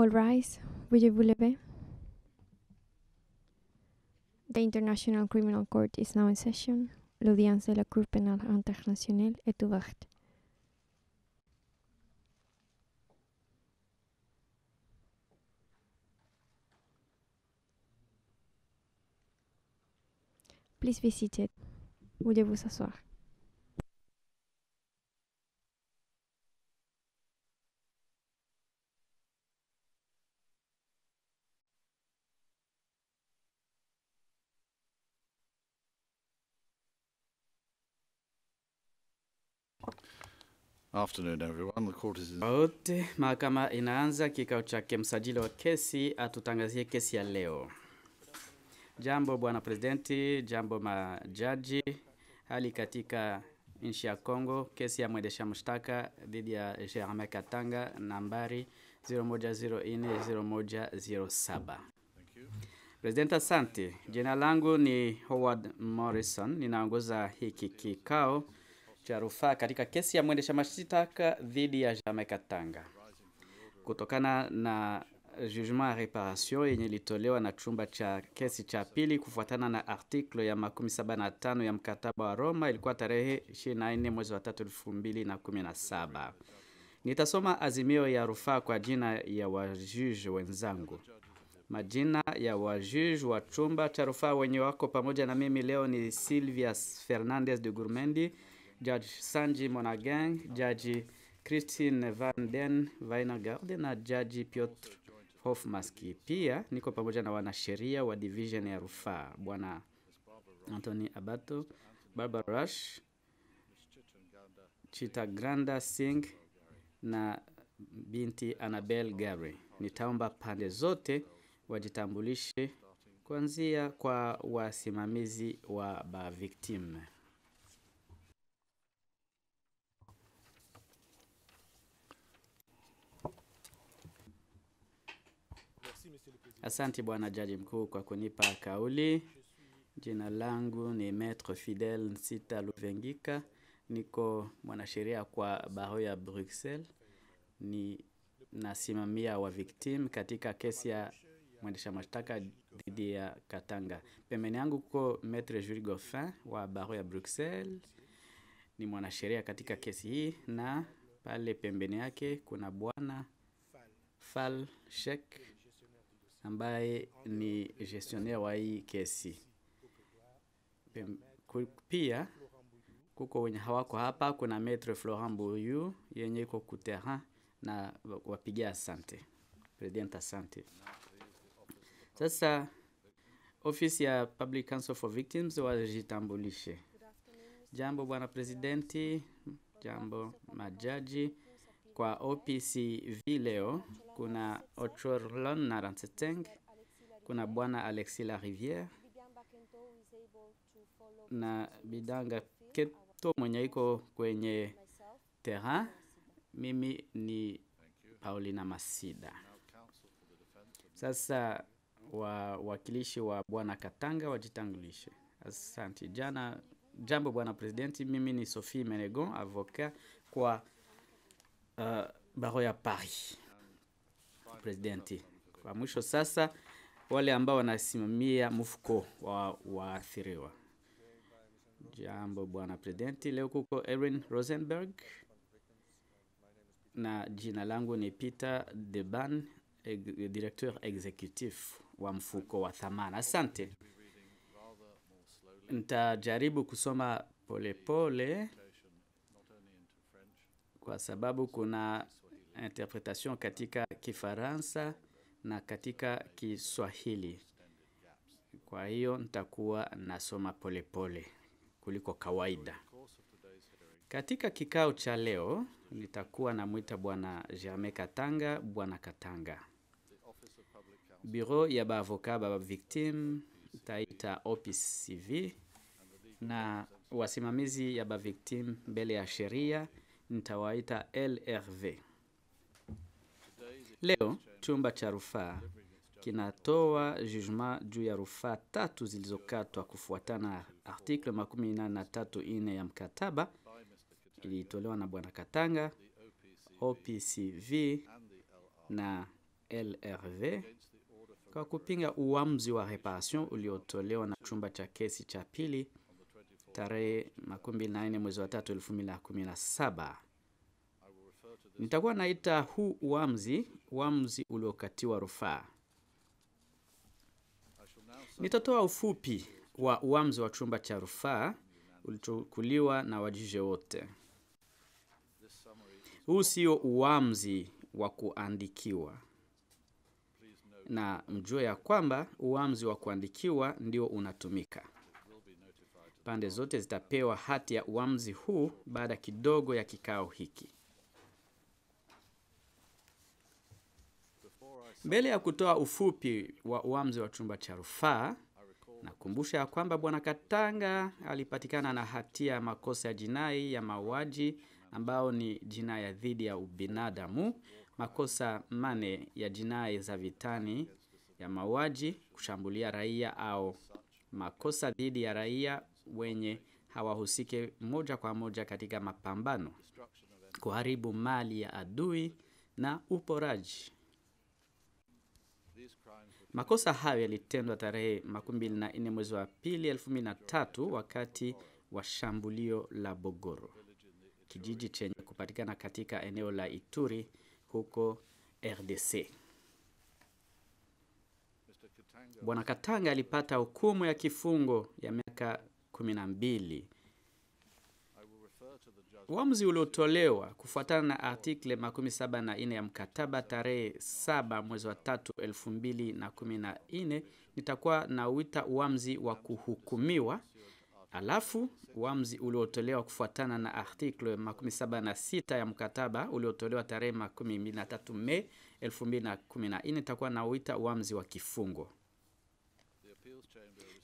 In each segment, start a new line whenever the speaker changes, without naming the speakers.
All rise. Veuillez vous lever. The International Criminal Court is now in session. L'audience de la Cour pénale internationale est ouverte. Please visit it. Veuillez vous asseoir. Afternoon everyone. The court is... Ote,
mahakama inaanza kikao chake. Msajili wa kesi atutangazie kesi ya leo. Jambo bwana presidenti, jambo majaji. Hali katika nchi ya Kongo, kesi ya mwendesha mshtaka dhidi ya Germain Katanga nambari 01040107. President, asante. Jina langu ni Howard Morrison, ninaongoza hiki kikao cha rufaa katika kesi ya mwendesha mashtaka dhidi ya Jamaica Tanga kutokana na jugement ya reparation yenye ilitolewa na chumba cha kesi cha pili kufuatana na artiklo ya makumi saba na tano ya mkataba wa Roma ilikuwa tarehe 24 mwezi wa 3 2017. Nitasoma azimio ya rufaa kwa jina ya wajuji wenzangu. Majina ya wajuji wa chumba cha rufaa wenye wako pamoja na mimi leo ni Silvia Fernandez de Gurmendi Judge Sanji Monagang, Jaji Christine Van Den Weingarde na Jaji Piotr Hofmaski. Pia niko pamoja na wanasheria wa division ya rufaa Bwana Anthony Abato, Barbara Rush, Chitagranda Singh na binti Annabel Gary. Nitaomba pande zote wajitambulishe kuanzia kwa wasimamizi wa ba victim. Asante Bwana Jaji Mkuu kwa kunipa kauli. Jina langu ni Maître Fidel Nsita Luvengika, niko mwanasheria kwa baro ya Bruxelles, ni nasimamia wa victim katika kesi ya mwendesha mashtaka dhidi ya Katanga. Pembeni yangu kuko Maître Jules Goffin wa baro ya Bruxelles, ni mwanasheria katika kesi hii, na pale pembeni yake kuna Bwana Fal Shek ambaye ni gestionnaire wa hii kesi. Pia kuko wenye hawako hapa, kuna Maitre Florent Buyu yenye iko kuterrain na wapigia asante president, asante. Sasa ofisi ya Public Counsel for Victims wajitambulishe. Jambo bwana presidenti, jambo majaji. Kwa OPCV leo kuna Ochorlon Narantseteng, kuna bwana Alexis riviere na Bidanga Keto mwenye iko kwenye terrain. Mimi ni Paulina Masida. Sasa wawakilishi wa bwana Katanga wajitangulishe. Asante jana. Jambo bwana presidenti, mimi ni Sophie Menegon avocat kwa uh, baro ya Paris presidenti. Kwa mwisho sasa, wale ambao wanasimamia mfuko wa waathiriwa, jambo bwana presidenti. Leo kuko Erin Rosenberg na jina langu ni Peter Deban, directeur executif wa mfuko wa thamana. Asante, nitajaribu kusoma polepole pole kwa sababu kuna interpretation katika Kifaransa na katika Kiswahili. Kwa hiyo nitakuwa nasoma polepole pole kuliko kawaida. Katika kikao cha leo nitakuwa namwita Bwana Germain Katanga. Bwana Katanga, Bureau ya baavoka ba victim taita opis CV na wasimamizi ya bavictim mbele ya sheria nitawaita LRV. Leo chumba cha rufaa kinatoa jugement juu ya rufaa tatu zilizokatwa kufuatana na article 183 ine ya mkataba iliyotolewa na bwana Katanga, OPCV na LRV kwa kupinga uamuzi wa reparation uliotolewa na chumba cha kesi cha pili tarehe 24 mwezi wa 3 2017. Nitakuwa naita huu uamzi uamzi uliokatiwa rufaa. Nitatoa ufupi wa uamzi wa chumba cha rufaa ulichukuliwa na wajije wote. Huu sio uamzi wa kuandikiwa, na mjue ya kwamba uamzi wa kuandikiwa ndio unatumika. Pande zote zitapewa hati ya uamuzi huu baada kidogo ya kikao hiki. Mbele ya kutoa ufupi wa uamuzi wa chumba cha rufaa, nakumbusha ya kwamba Bwana Katanga alipatikana na hatia ya makosa ya jinai ya mauaji ambao ni jinai dhidi ya ubinadamu, makosa mane ya jinai za vitani ya mauaji, kushambulia raia au makosa dhidi ya raia, wenye hawahusike moja kwa moja katika mapambano, kuharibu mali ya adui na uporaji. Makosa hayo yalitendwa tarehe makumi na nne mwezi wa pili elfu na tatu wakati wa shambulio la Bogoro, kijiji chenye kupatikana katika eneo la Ituri huko RDC. Bwana Katanga alipata hukumu ya kifungo ya miaka 12. Uamuzi uliotolewa kufuatana na artikle 74 ya mkataba tarehe 7 mwezi wa 3 2014, nitakuwa na wita uamuzi wa kuhukumiwa. Alafu uamuzi uliotolewa kufuatana na artikle 76 ya mkataba uliotolewa tarehe 13 Mei 2014 itakuwa na wita uamuzi wa kifungo.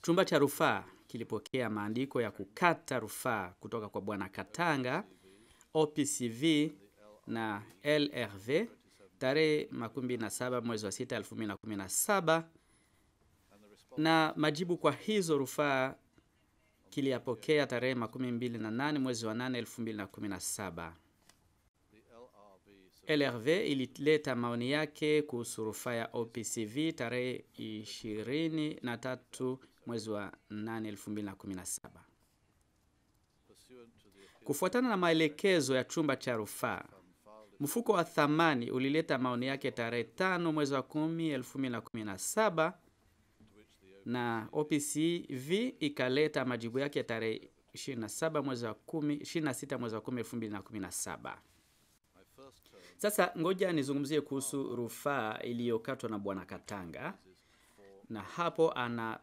Chumba cha rufaa kilipokea maandiko ya kukata rufaa kutoka kwa Bwana Katanga, OPCV na LRV tarehe 27 mwezi wa 6 2017, na majibu kwa hizo rufaa kiliyapokea tarehe 28 mwezi wa 8 2017. LRV ilileta maoni yake kuhusu rufaa ya OPCV tarehe 23 mwezi wa 8 2017. Kufuatana na maelekezo ya chumba cha rufaa, mfuko wa thamani ulileta maoni yake tarehe 5 mwezi wa 10 2017 na OPCV ikaleta majibu yake tarehe 27 mwezi wa 10 26 mwezi wa 10 2017. Sasa ngoja nizungumzie kuhusu rufaa iliyokatwa na Bwana Katanga, na hapo ana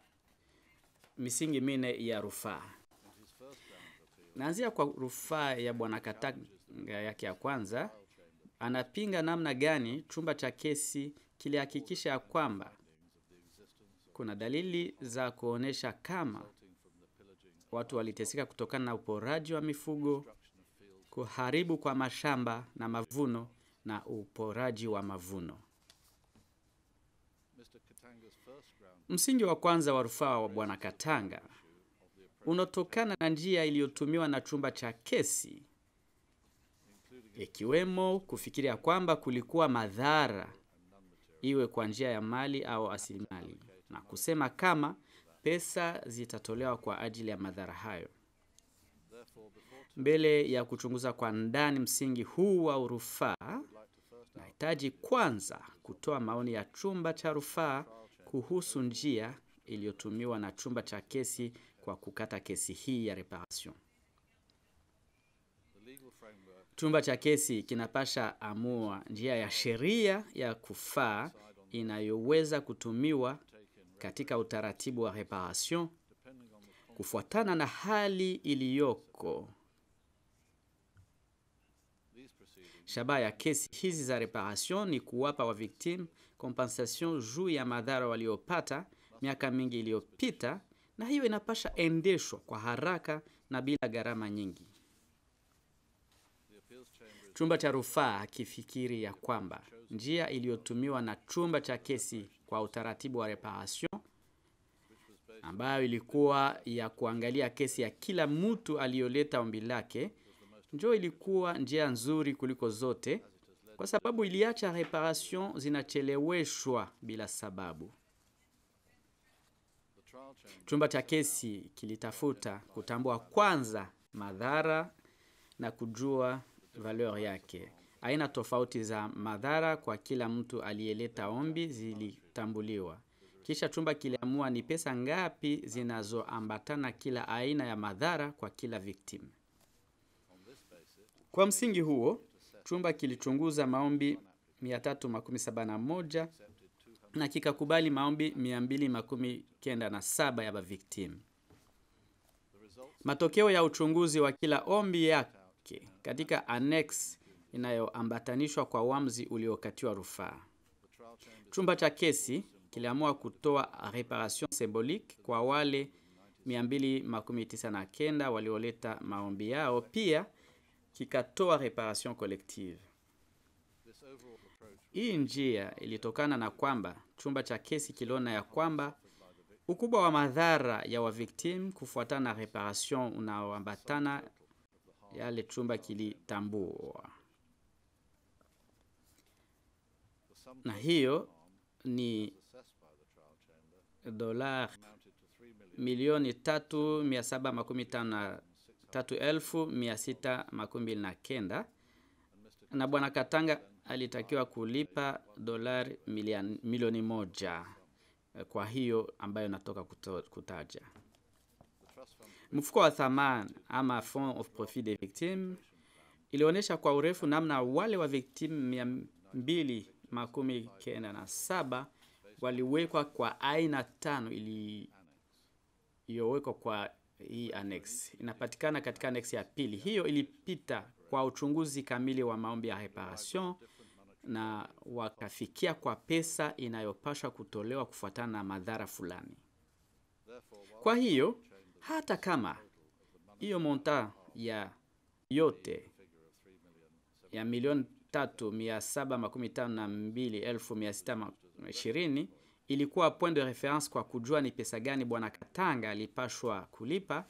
misingi mine ya rufaa. Naanzia kwa rufaa ya Bwana Katanga yake ya kwanza. Anapinga namna gani chumba cha kesi kilihakikisha ya kwamba kuna dalili za kuonyesha kama watu waliteseka kutokana na uporaji wa mifugo, kuharibu kwa mashamba na mavuno na uporaji wa mavuno. Msingi wa kwanza wa rufaa wa Bwana Katanga unatokana na njia iliyotumiwa na chumba cha kesi, ikiwemo kufikiria kwamba kulikuwa madhara, iwe kwa njia ya mali au asilimali, na kusema kama pesa zitatolewa kwa ajili ya madhara hayo. Mbele ya kuchunguza kwa ndani msingi huu wa rufaa, nahitaji kwanza kutoa maoni ya chumba cha rufaa kuhusu njia iliyotumiwa na chumba cha kesi kwa kukata kesi hii ya reparation. Chumba cha kesi kinapasha amua njia ya sheria ya kufaa inayoweza kutumiwa katika utaratibu wa reparation kufuatana na hali iliyoko. Shabaha ya kesi hizi za reparation ni kuwapa wa victim compensation juu ya madhara waliopata miaka mingi iliyopita, na hiyo inapasha endeshwa kwa haraka na bila gharama nyingi. Chumba cha rufaa hakifikiri ya kwamba njia iliyotumiwa na chumba cha kesi kwa utaratibu wa reparation ambayo ilikuwa ya kuangalia kesi ya kila mtu aliyoleta ombi lake, njo ilikuwa njia nzuri kuliko zote kwa sababu iliacha reparation zinacheleweshwa bila sababu. Chumba cha kesi kilitafuta kutambua kwanza madhara na kujua valeur yake. Aina tofauti za madhara kwa kila mtu aliyeleta ombi zilitambuliwa. Kisha chumba kiliamua ni pesa ngapi zinazoambatana kila aina ya madhara kwa kila victim. Kwa msingi huo, Chumba kilichunguza maombi 371 na kikakubali maombi 297 ya victim. Matokeo ya uchunguzi wa kila ombi yake katika annex inayoambatanishwa kwa uamuzi uliokatiwa rufaa. Chumba cha kesi kiliamua kutoa reparation symbolique kwa wale 299 walioleta maombi yao pia kikatoa reparation collective. Hii njia ilitokana na kwamba chumba cha kesi kiliona ya kwamba ukubwa wa madhara ya waviktimu kufuatana na reparation unaoambatana yale chumba kilitambua,
na hiyo
ni dola milioni tatu mia saba makumi tano na 3619 na bwana Katanga alitakiwa kulipa dolari milioni moja eh, kwa hiyo ambayo natoka kutaja. Mfuko wa thamani ama Fond of Profit des Victimes ilionyesha kwa urefu namna wale wa victim 297 waliwekwa kwa aina tano iliyowekwa kwa hii e annex inapatikana katika annex ya pili. Hiyo ilipita kwa uchunguzi kamili wa maombi ya reparation na wakafikia kwa pesa inayopashwa kutolewa kufuatana na madhara fulani. Kwa hiyo hata kama hiyo monta ya yote ya milioni tatu mia saba makumi tano na mbili elfu mia sita ishirini ilikuwa point de reference kwa kujua ni pesa gani bwana Katanga alipashwa kulipa.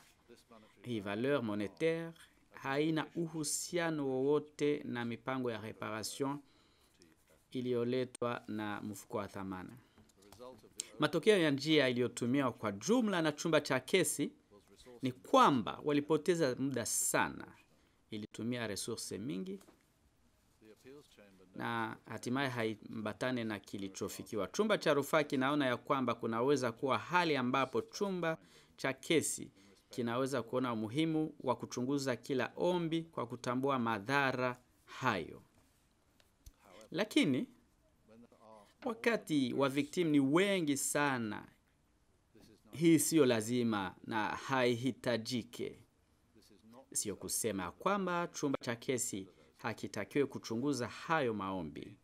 Hii valeur monetaire haina uhusiano wowote na mipango ya reparation iliyoletwa na mfuko wa thamana. Matokeo ya njia iliyotumiwa kwa jumla na chumba cha kesi ni kwamba walipoteza muda sana, ilitumia resource mingi na hatimaye haimbatane na kilichofikiwa. Chumba cha rufaa kinaona ya kwamba kunaweza kuwa hali ambapo chumba cha kesi kinaweza kuona umuhimu wa kuchunguza kila ombi kwa kutambua madhara hayo. Lakini wakati wa victim ni wengi sana, hii siyo lazima na haihitajike. Siyo kusema kwamba chumba cha kesi hakitakiwe kuchunguza hayo maombi.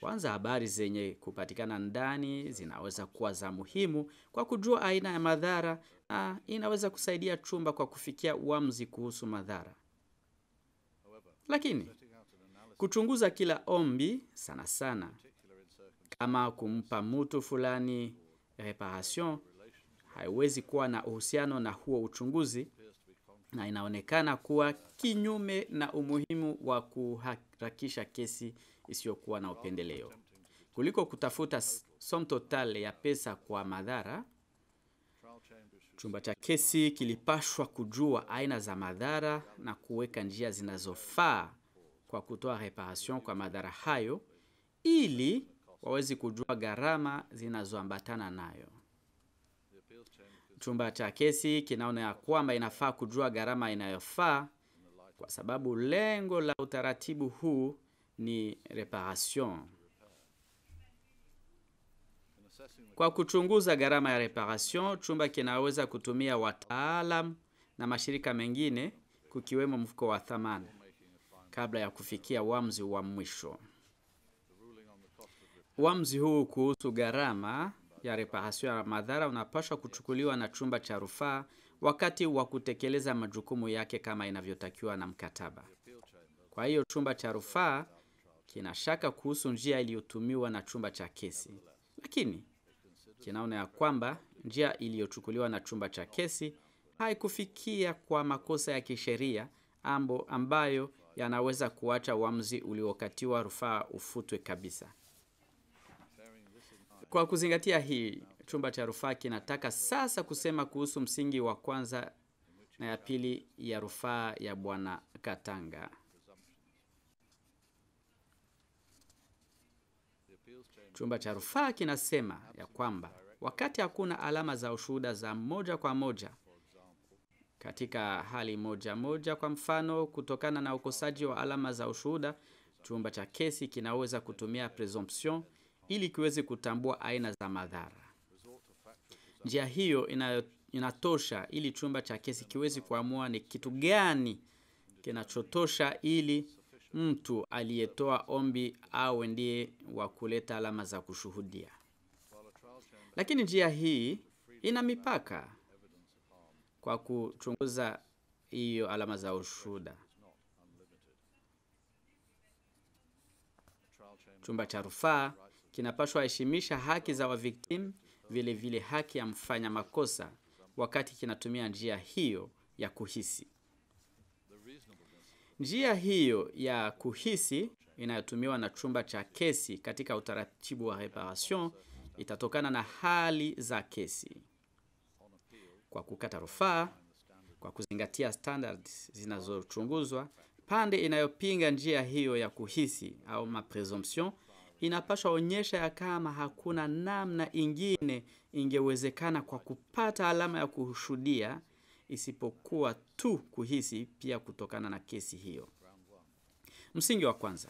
Kwanza, habari zenye kupatikana ndani zinaweza kuwa za muhimu kwa kujua aina ya madhara na inaweza kusaidia chumba kwa kufikia uamuzi kuhusu madhara. Lakini kuchunguza kila ombi sana sana, kama kumpa mtu fulani reparation, haiwezi kuwa na uhusiano na huo uchunguzi na inaonekana kuwa kinyume na umuhimu wa kuharakisha kesi isiyokuwa na upendeleo kuliko kutafuta som total ya pesa kwa madhara. Chumba cha kesi kilipashwa kujua aina za madhara na kuweka njia zinazofaa kwa kutoa reparation kwa madhara hayo ili waweze kujua gharama zinazoambatana nayo. Chumba cha kesi kinaona ya kwamba inafaa kujua gharama inayofaa kwa sababu lengo la utaratibu huu ni reparation. Kwa kuchunguza gharama ya reparation, chumba kinaweza kutumia wataalam na mashirika mengine kukiwemo mfuko wa thamani kabla ya kufikia uamzi wa mwisho. uamzi huu kuhusu gharama ya reparasio ya madhara unapashwa kuchukuliwa na chumba cha rufaa wakati wa kutekeleza majukumu yake kama inavyotakiwa na mkataba. Kwa hiyo chumba cha rufaa kina shaka kuhusu njia iliyotumiwa na chumba cha kesi, lakini kinaona ya kwamba njia iliyochukuliwa na chumba cha kesi haikufikia kwa makosa ya kisheria ambo ambayo yanaweza kuacha uamuzi uliokatiwa rufaa ufutwe kabisa. Kwa kuzingatia hii, chumba cha rufaa kinataka sasa kusema kuhusu msingi wa kwanza na ya pili ya rufaa ya Bwana Katanga. Chumba cha rufaa kinasema ya kwamba wakati hakuna alama za ushuhuda za moja kwa moja katika hali moja moja, kwa mfano, kutokana na ukosaji wa alama za ushuhuda, chumba cha kesi kinaweza kutumia presomption ili kiweze kutambua aina za madhara. Njia hiyo inatosha ili chumba cha kesi kiweze kuamua ni kitu gani kinachotosha ili mtu aliyetoa ombi awe ndiye wa kuleta alama za kushuhudia. Lakini njia hii ina mipaka kwa kuchunguza hiyo alama za ushuhuda. Chumba cha rufaa kinapaswa heshimisha haki za waviktimu, vile vile haki ya mfanya makosa wakati kinatumia njia hiyo ya kuhisi. Njia hiyo ya kuhisi inayotumiwa na chumba cha kesi katika utaratibu wa reparation itatokana na hali za kesi, kwa kukata rufaa, kwa kuzingatia standards zinazochunguzwa. Pande inayopinga njia hiyo ya kuhisi au ma presumption inapaswa onyesha ya kama hakuna namna ingine ingewezekana kwa kupata alama ya kushuhudia isipokuwa tu kuhisi pia kutokana na kesi hiyo. Msingi wa kwanza.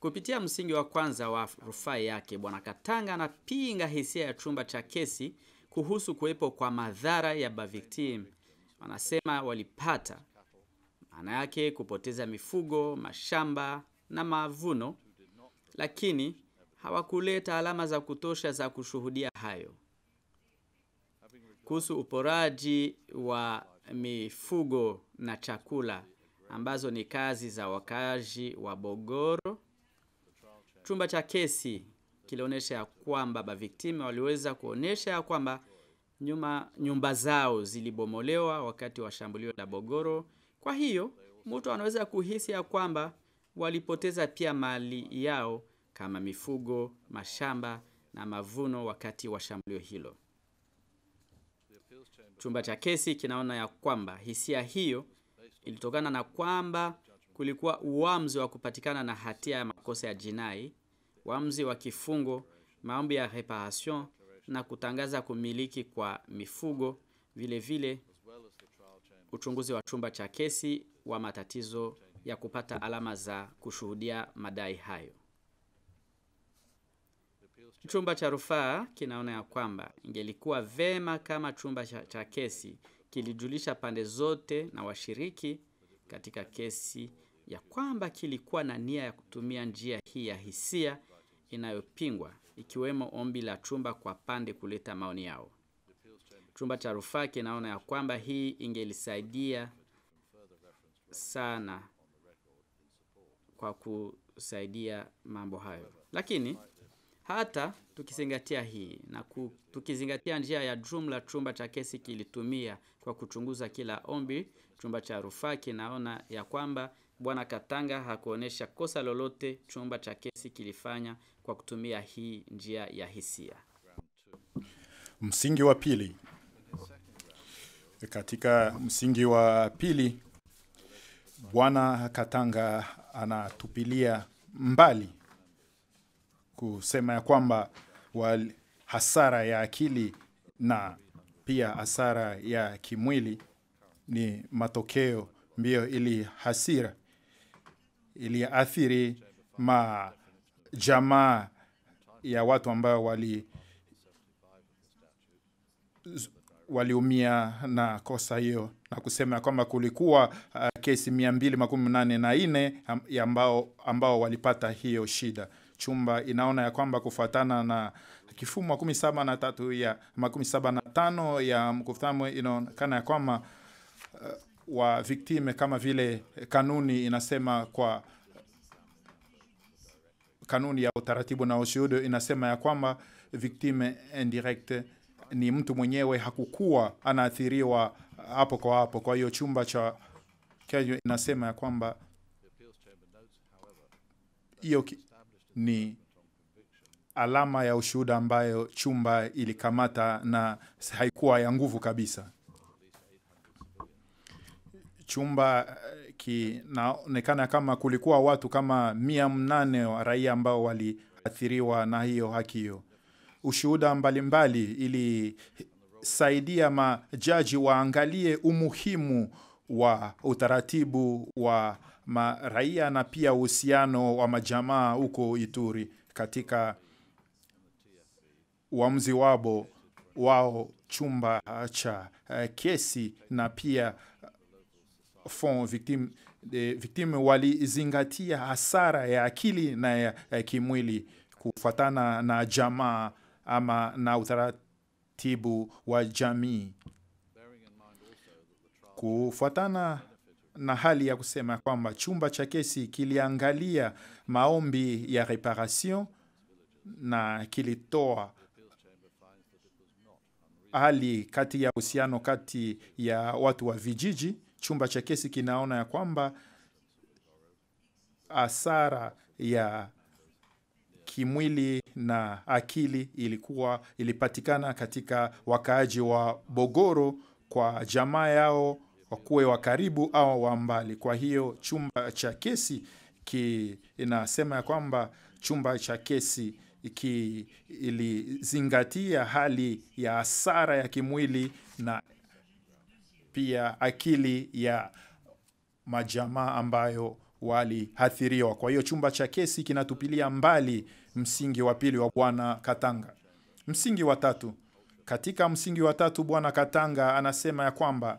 Kupitia msingi wa kwanza wa rufaa yake, Bwana Katanga anapinga hisia ya chumba cha kesi kuhusu kuwepo kwa madhara ya bavictim. Wanasema walipata maana yake kupoteza mifugo, mashamba na mavuno lakini hawakuleta alama za kutosha za kushuhudia hayo. Kuhusu uporaji wa mifugo na chakula ambazo ni kazi za wakazi wa Bogoro, chumba cha kesi kilionyesha ya kwamba baviktima waliweza kuonyesha ya kwamba nyuma nyumba zao zilibomolewa wakati wa shambulio la Bogoro. Kwa hiyo mtu anaweza kuhisi ya kwamba walipoteza pia mali yao kama mifugo, mashamba na mavuno wakati wa shambulio hilo. Chumba cha kesi kinaona ya kwamba hisia hiyo ilitokana na kwamba kulikuwa uamuzi wa kupatikana na hatia ya makosa ya jinai, uamuzi wa kifungo, maombi ya reparation na kutangaza kumiliki kwa mifugo. Vile vile uchunguzi wa chumba cha kesi wa matatizo ya kupata alama za kushuhudia madai hayo. Chumba cha rufaa kinaona ya kwamba ingelikuwa vema kama chumba cha, cha kesi kilijulisha pande zote na washiriki katika kesi ya kwamba kilikuwa na nia ya kutumia njia hii ya hisia inayopingwa ikiwemo ombi la chumba kwa pande kuleta maoni yao. Chumba cha rufaa kinaona ya kwamba hii ingelisaidia sana kwa kusaidia mambo hayo. Lakini hata tukizingatia hii na ku, tukizingatia njia ya jumla chumba cha kesi kilitumia kwa kuchunguza kila ombi, chumba cha rufaa kinaona ya kwamba Bwana Katanga hakuonesha kosa lolote chumba cha kesi kilifanya kwa kutumia hii njia ya hisia.
Msingi wa pili. Katika msingi wa pili Bwana Katanga anatupilia mbali kusema ya kwamba hasara ya akili na pia hasara ya kimwili ni matokeo mbio ili hasira iliathiri ma jamaa ya watu ambao wali waliumia na kosa hiyo na kusema kwamba kulikuwa uh, kesi 284 ambao, ambao walipata hiyo shida. Chumba inaona ya kwamba kufuatana na kifungu makumi ya makumi na ya mkutano inaonekana ya kwamba uh, wa victime kama vile kanuni inasema kwa kanuni ya utaratibu na ushuhuda inasema ya kwamba victime indirect ni mtu mwenyewe hakukuwa anaathiriwa hapo kwa hapo. Kwa hiyo chumba cha kenya inasema ya kwamba hiyo ni alama ya ushuhuda ambayo chumba ilikamata na haikuwa ya nguvu kabisa. Chumba eh, kinaonekana kama kulikuwa watu kama mia mnane wa raia ambao waliathiriwa na hiyo haki hiyo ushuhuda mbalimbali ilisaidia majaji waangalie umuhimu wa utaratibu wa maraia na pia uhusiano wa majamaa huko Ituri katika uamuzi wabo wao chumba cha uh, kesi na pia fond victim de eh, victim walizingatia hasara ya akili na ya, ya eh, kimwili kufuatana na jamaa ama na utaratibu wa jamii. Kufuatana na hali ya kusema kwamba chumba cha kesi kiliangalia maombi ya reparation na kilitoa hali kati ya uhusiano kati ya watu wa vijiji. Chumba cha kesi kinaona ya kwamba hasara ya kimwili na akili ilikuwa ilipatikana katika wakaaji wa Bogoro kwa jamaa yao wakuwe wa karibu au wa mbali. Kwa hiyo chumba cha kesi kinasema ya kwamba chumba cha kesi ki ilizingatia hali ya hasara ya kimwili na pia akili ya majamaa ambayo walihathiriwa Kwa hiyo chumba cha kesi kinatupilia mbali msingi wa pili wa Bwana Katanga. Msingi wa tatu. Katika msingi wa tatu Bwana Katanga anasema ya kwamba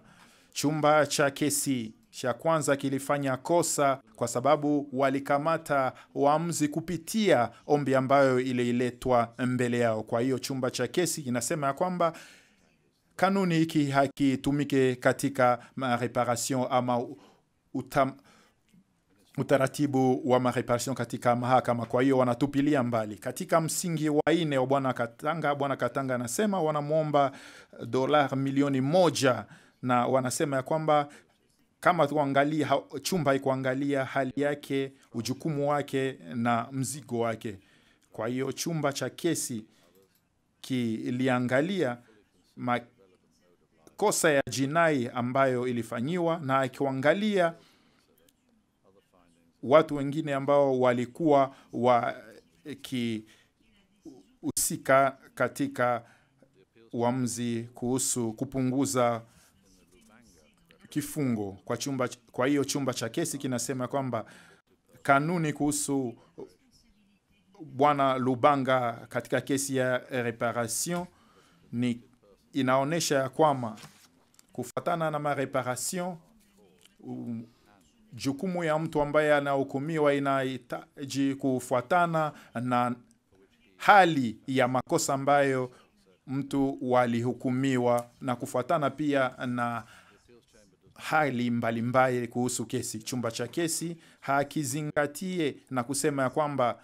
chumba cha kesi cha kwanza kilifanya kosa kwa sababu walikamata waamuzi kupitia ombi ambayo ililetwa mbele yao. Kwa hiyo chumba cha kesi kinasema ya kwamba kanuni hiki hakitumike katika mareparation ama utam, utaratibu wa mareparation katika mahakama. Kwa hiyo wanatupilia mbali katika msingi wa ine wa bwana Katanga. Bwana Katanga anasema wanamwomba dola milioni moja na wanasema ya kwamba kama tuangalia chumba ikuangalia hali yake, ujukumu wake na mzigo wake. Kwa hiyo chumba cha kesi kiliangalia makosa ya jinai ambayo ilifanyiwa na akiangalia watu wengine ambao walikuwa wakihusika eh, katika uamuzi kuhusu kupunguza kifungo kwa chumba. Kwa hiyo chumba cha kesi kinasema kwamba kanuni kuhusu bwana Lubanga katika kesi ya reparation ni inaonyesha ya kwamba kufuatana na mareparation um, jukumu ya mtu ambaye anahukumiwa inahitaji kufuatana na hali ya makosa ambayo mtu walihukumiwa na kufuatana pia na hali mbalimbali kuhusu kesi. Chumba cha kesi hakizingatie na kusema ya kwamba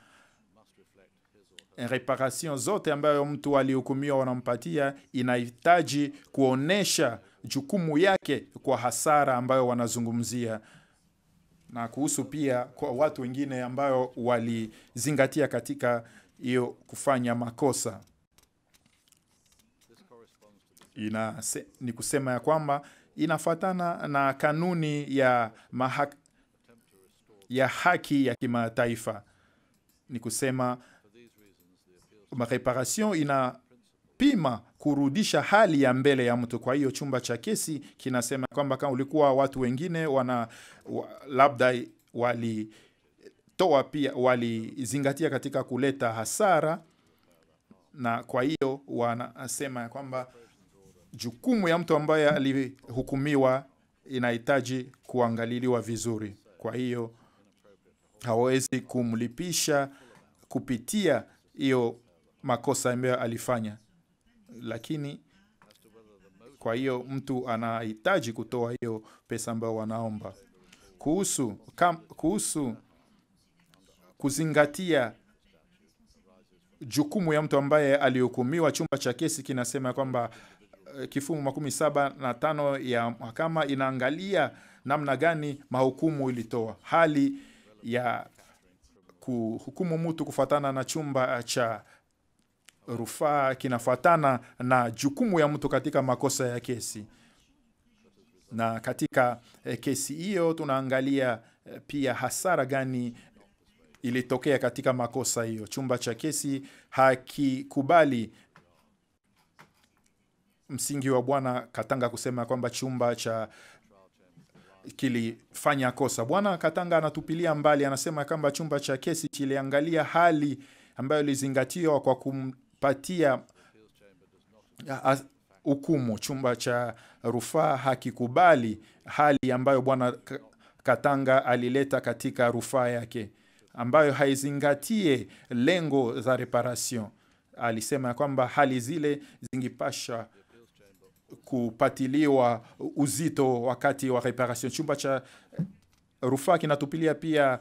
reparation zote ambayo mtu alihukumiwa wanampatia inahitaji kuonesha jukumu yake kwa hasara ambayo wanazungumzia na kuhusu pia kwa watu wengine ambayo walizingatia katika hiyo kufanya makosa ina ni kusema ya kwamba inafatana na kanuni ya mahak, ya haki ya kimataifa ni kusema mareparation ina kupima kurudisha hali ya mbele ya mtu. Kwa hiyo chumba cha kesi kinasema kwamba kama ulikuwa watu wengine wana wa, labda walitoa pia walizingatia katika kuleta hasara, na kwa hiyo wanasema kwamba jukumu ya mtu ambaye alihukumiwa inahitaji kuangaliliwa vizuri. Kwa hiyo hawezi kumlipisha kupitia hiyo makosa ambayo alifanya lakini kwa hiyo mtu anahitaji kutoa hiyo pesa ambayo wanaomba. Kuhusu, kam, kuhusu kuzingatia jukumu ya mtu ambaye alihukumiwa, chumba cha kesi kinasema kwamba eh, kifungu makumi saba na tano ya mahakama inaangalia namna gani mahukumu ilitoa hali ya kuhukumu mtu kufuatana na chumba eh, cha rufaa kinafuatana na jukumu ya mtu katika makosa ya kesi, na katika eh, kesi hiyo tunaangalia eh, pia hasara gani ilitokea katika makosa hiyo. Chumba cha kesi hakikubali msingi wa Bwana Katanga kusema kwamba chumba cha kilifanya kosa. Bwana Katanga anatupilia mbali, anasema kwamba chumba cha kesi kiliangalia hali ambayo ilizingatiwa kwa kum, kumpatia hukumu. Chumba cha rufaa hakikubali hali ambayo bwana Katanga alileta katika rufaa yake ambayo haizingatie lengo za reparation. Alisema ya kwamba hali zile zingipasha kupatiliwa uzito wakati wa reparation. Chumba cha rufaa kinatupilia pia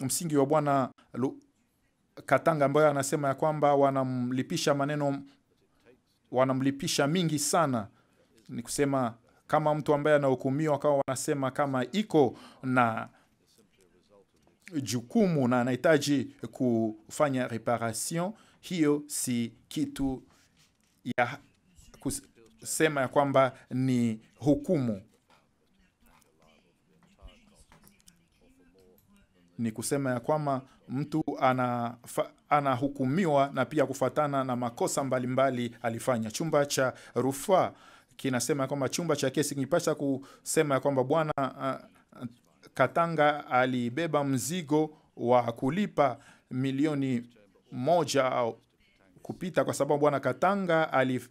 msingi wa bwana Katanga ambayo anasema ya kwamba wanamlipisha maneno, wanamlipisha mingi sana, ni kusema kama mtu ambaye anahukumiwa, kama wanasema kama iko na jukumu na anahitaji kufanya reparation, hiyo si kitu ya kusema ya kwamba ni hukumu ni kusema ya kwamba mtu ana anahukumiwa na pia kufatana na makosa mbalimbali mbali alifanya. Chumba cha rufaa kinasema kwamba chumba cha kesi kinipasha kusema ya kwamba bwana uh, Katanga alibeba mzigo wa kulipa milioni moja au kupita, kwa sababu bwana Katanga alifanya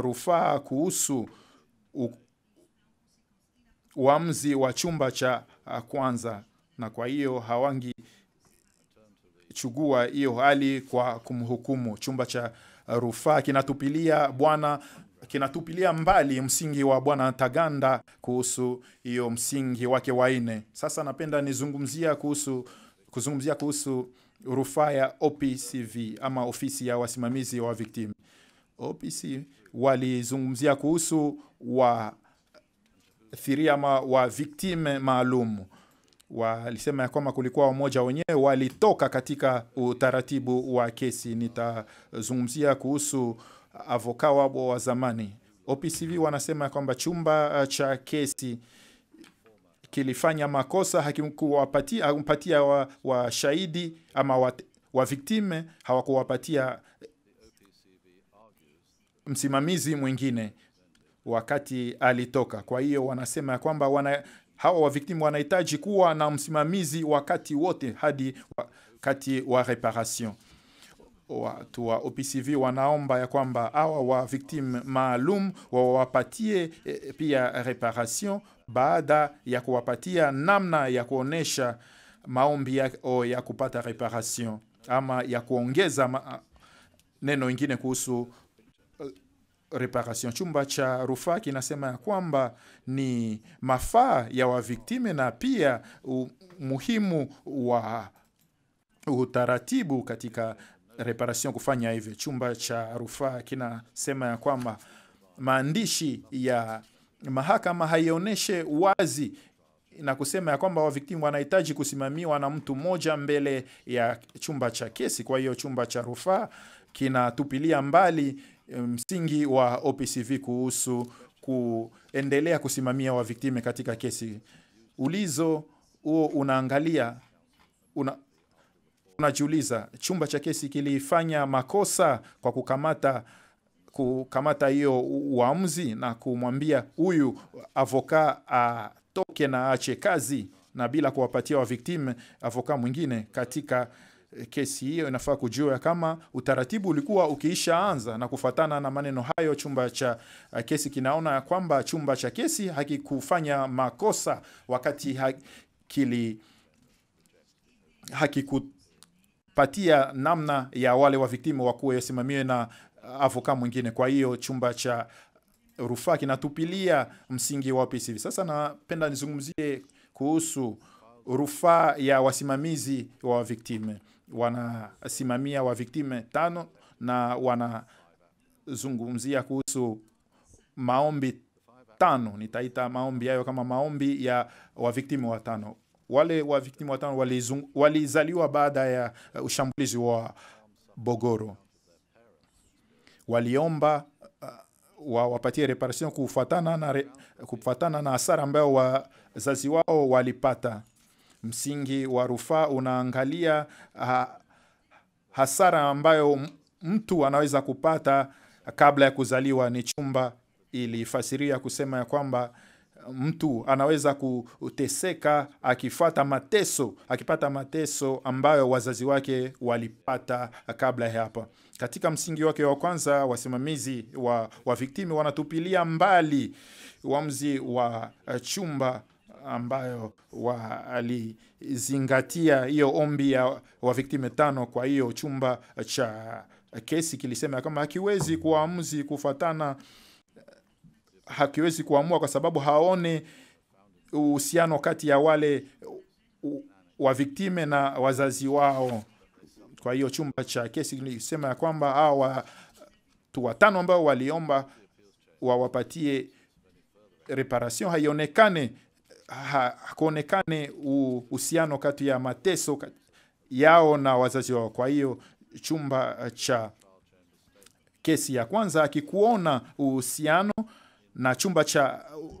rufaa kuhusu uamuzi wa chumba cha kwanza na kwa hiyo hawangi chugua hiyo hali kwa kumhukumu. Chumba cha rufaa kinatupilia bwana kinatupilia mbali msingi wa bwana Taganda kuhusu hiyo msingi wake waine. Sasa napenda nizungumzia kuhusu kuzungumzia kuhusu rufaa ya OPCV ama ofisi ya wasimamizi wa victim. OPC walizungumzia kuhusu waathiri ama wa viktime maalum walisema ya kwamba kulikuwa wamoja wenyewe walitoka katika utaratibu wa kesi. Nitazungumzia kuhusu avoka wabo wa zamani. OPCV wanasema ya kwamba chumba uh, cha kesi kilifanya makosa, hakikuwapatia wa, wa shahidi ama wa, wa viktime hawakuwapatia msimamizi mwingine wakati alitoka. Kwa hiyo wanasema ya kwamba wana hawa waviktimu wanahitaji kuwa na msimamizi wakati wote hadi wakati wa reparation. Watu wa OPCV wanaomba ya kwamba hawa wa victim maalum wawapatie eh, pia reparation baada ya kuwapatia namna ya kuonesha maombi yao ya kupata reparation ama ya kuongeza ma, neno ingine kuhusu Reparation. Chumba cha rufaa kinasema ya kwamba ni mafaa ya waviktime na pia umuhimu wa utaratibu katika reparation kufanya hivyo. Chumba cha rufaa kinasema ya kwamba maandishi ya mahakama haioneshe wazi na kusema ya kwamba waviktimu wanahitaji kusimamiwa na mtu mmoja mbele ya chumba cha kesi. Kwa hiyo chumba cha rufaa kinatupilia mbali msingi wa OPCV kuhusu kuendelea kusimamia wa katika kesi. Ulizo huo unaangalia una, unajiuliza chumba cha kesi kilifanya makosa kwa kukamata kukamata hiyo uamuzi na kumwambia huyu avoka atoke na ache kazi na bila kuwapatia waviktime avoka mwingine katika Eh, kesi hiyo inafaa kujua kama utaratibu ulikuwa ukiishaanza na kufatana na maneno hayo, chumba cha eh, kesi kinaona ya kwamba chumba cha kesi hakikufanya makosa wakati hakili hakikupatia namna ya wale wa viktimu wakuwe yasimamiwe na avoka mwingine. Kwa hiyo chumba cha rufaa kinatupilia msingi wa upesi sasa. Napenda nizungumzie kuhusu rufaa ya wasimamizi wa viktime wanasimamia wa viktime tano na wanazungumzia kuhusu maombi tano. Nitaita maombi hayo kama maombi ya waviktimu watano. Wale waviktimu watano walizaliwa wali baada ya ushambulizi wa Bogoro, waliomba uh, wa wapatie reparation kufuatana na, re, kufuatana na hasara ambayo wazazi wao walipata. Msingi wa rufaa unaangalia ha, hasara ambayo mtu anaweza kupata kabla ya kuzaliwa. Ni chumba ilifasiria kusema ya kwamba mtu anaweza kuteseka akifata mateso akipata mateso ambayo wazazi wake walipata kabla ya hapa. Katika msingi wake wa kwanza, wasimamizi wa, wa viktimi wanatupilia mbali uamuzi wa chumba ambayo walizingatia hiyo ombi ya waviktime tano. Kwa hiyo chumba cha kesi kilisema kama hakiwezi kuamuzi kufatana, hakiwezi kuamua kwa sababu haone uhusiano kati ya wale waviktime na wazazi wao. Kwa hiyo chumba cha kesi kilisema ya kwamba awa watu watano ambao waliomba wawapatie reparation haionekane hakuonekane uhusiano kati ya mateso yao na wazazi wao. Kwa hiyo chumba eh, cha kesi ya kwanza akikuona uhusiano na chumba cha uh,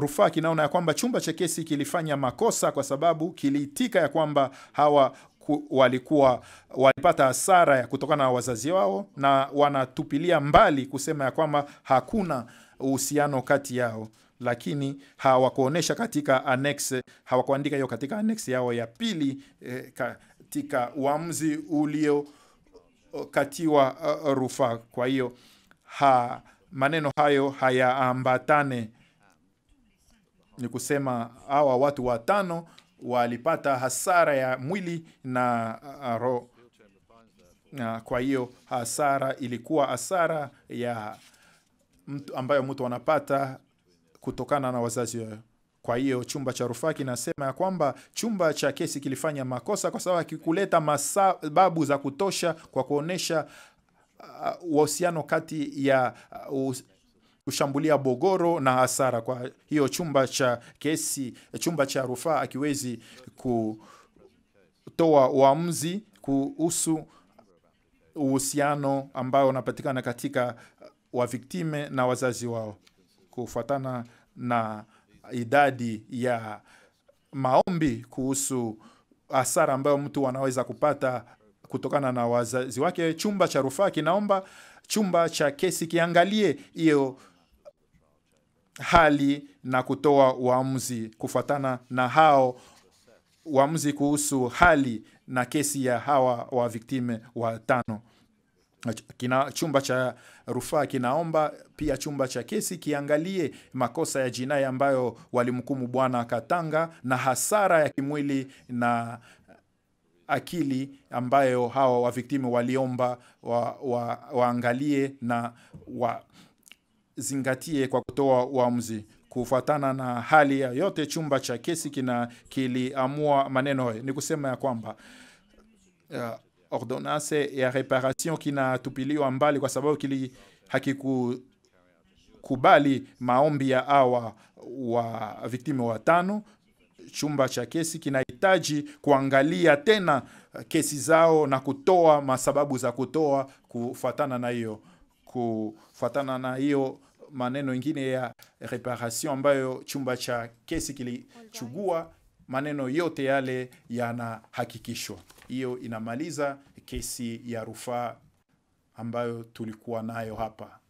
rufaa kinaona ya kwamba chumba cha kesi kilifanya makosa, kwa sababu kiliitika ya kwamba hawa ku, walikuwa walipata hasara ya kutokana na wazazi wao, na wanatupilia mbali kusema ya kwamba hakuna uhusiano kati yao lakini hawakuonyesha katika annex, hawakuandika hiyo katika annex yao ya pili eh, katika uamuzi uliokatiwa eh, uh, eh, rufaa. Kwa hiyo ha, maneno hayo hayaambatane, ni kusema hawa watu watano walipata hasara ya mwili na uh, na kwa hiyo hasara ilikuwa hasara ya mtu ambayo mtu anapata kutokana na wazazi wao. Kwa hiyo chumba cha rufaa kinasema ya kwamba chumba cha kesi kilifanya makosa kwa sababu hakikuleta masababu za kutosha kwa kuonesha uh, uhusiano kati ya uh, kushambulia bogoro na hasara. Kwa hiyo chumba cha kesi, chumba cha rufaa akiwezi kutoa uamuzi kuhusu uhusiano ambao unapatikana katika uh, waviktime na wazazi wao kufuatana na idadi ya maombi kuhusu hasara ambayo mtu anaweza kupata kutokana na wazazi wake. Chumba cha rufaa kinaomba chumba cha kesi kiangalie hiyo hali na kutoa uamuzi kufuatana na hao uamuzi kuhusu hali na kesi ya hawa wa viktime watano. Kina chumba cha rufaa kinaomba pia chumba cha kesi kiangalie makosa ya jinai ambayo walimhukumu Bwana Katanga na hasara ya kimwili na akili ambayo hawa waviktimu waliomba wa, wa, waangalie na wazingatie kwa kutoa uamuzi kufuatana na hali ya yote. Chumba cha kesi kina kiliamua maneno ni kusema ya kwamba uh, ordonanse ya reparation kinatupiliwa mbali kwa sababu kili hakikukubali maombi ya awa wa viktimu watano. Chumba cha kesi kinahitaji kuangalia tena kesi zao na kutoa masababu za kutoa kufuatana na hiyo kufuatana na hiyo maneno ingine ya reparation ambayo chumba cha kesi kilichugua, maneno yote yale yanahakikishwa. Hiyo inamaliza kesi ya rufaa ambayo tulikuwa nayo hapa.